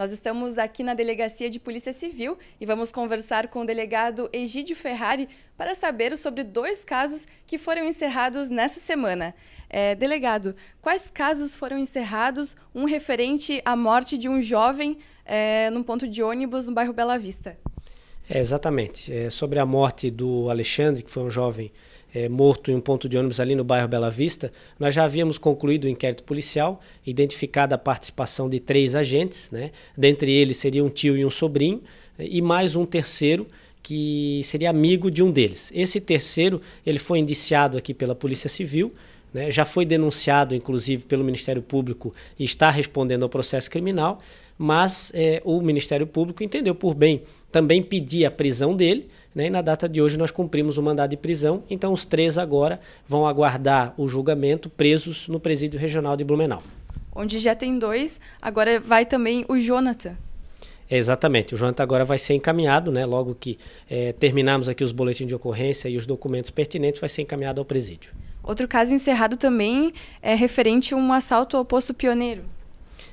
Nós estamos aqui na Delegacia de Polícia Civil e vamos conversar com o delegado Egídio Ferrari para saber sobre dois casos que foram encerrados nessa semana. É, delegado, quais casos foram encerrados? Um referente à morte de um jovem é, num ponto de ônibus no bairro Bela Vista. É, exatamente. É sobre a morte do Alexandre, que foi um jovem é, morto em um ponto de ônibus ali no bairro Bela Vista, nós já havíamos concluído o inquérito policial, identificada a participação de três agentes, né? dentre eles seria um tio e um sobrinho, e mais um terceiro que seria amigo de um deles. Esse terceiro ele foi indiciado aqui pela Polícia Civil, né, já foi denunciado, inclusive, pelo Ministério Público e está respondendo ao processo criminal, mas é, o Ministério Público entendeu por bem também pedir a prisão dele, né, e na data de hoje nós cumprimos o mandado de prisão, então os três agora vão aguardar o julgamento presos no Presídio Regional de Blumenau. Onde já tem dois, agora vai também o Jonathan. É, exatamente. O Jonathan agora vai ser encaminhado, né? Logo que é, terminarmos aqui os boletins de ocorrência e os documentos pertinentes, vai ser encaminhado ao presídio. Outro caso encerrado também é referente a um assalto ao posto pioneiro.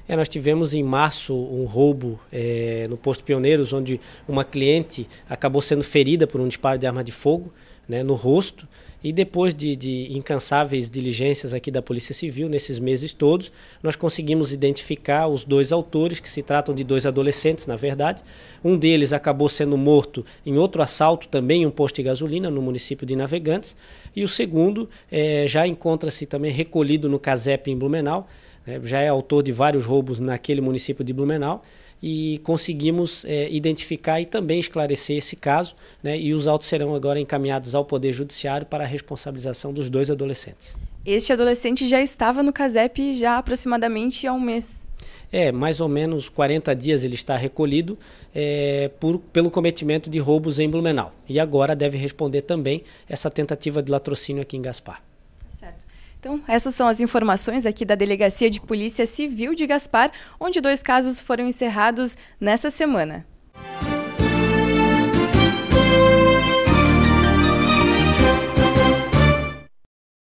É, nós tivemos em março um roubo é, no posto Pioneiros, onde uma cliente acabou sendo ferida por um disparo de arma de fogo né, no rosto. E depois de, de, incansáveis diligências aqui da Polícia Civil, nesses meses todos, nós conseguimos identificar os dois autores, que se tratam de dois adolescentes, na verdade. Um deles acabou sendo morto em outro assalto, também em um posto de gasolina, no município de Navegantes. E o segundo é, já encontra-se também recolhido no CASEP em Blumenau né, já é autor de vários roubos naquele município de Blumenau e conseguimos é, identificar e também esclarecer esse caso, né, e os autos serão agora encaminhados ao Poder Judiciário para a responsabilização dos dois adolescentes. Este adolescente já estava no CASEP já aproximadamente há um mês. É, mais ou menos 40 dias ele está recolhido é, por, pelo cometimento de roubos em Blumenau. E agora deve responder também essa tentativa de latrocínio aqui em Gaspar. Então, essas são as informações aqui da Delegacia de Polícia Civil de Gaspar, onde dois casos foram encerrados nessa semana.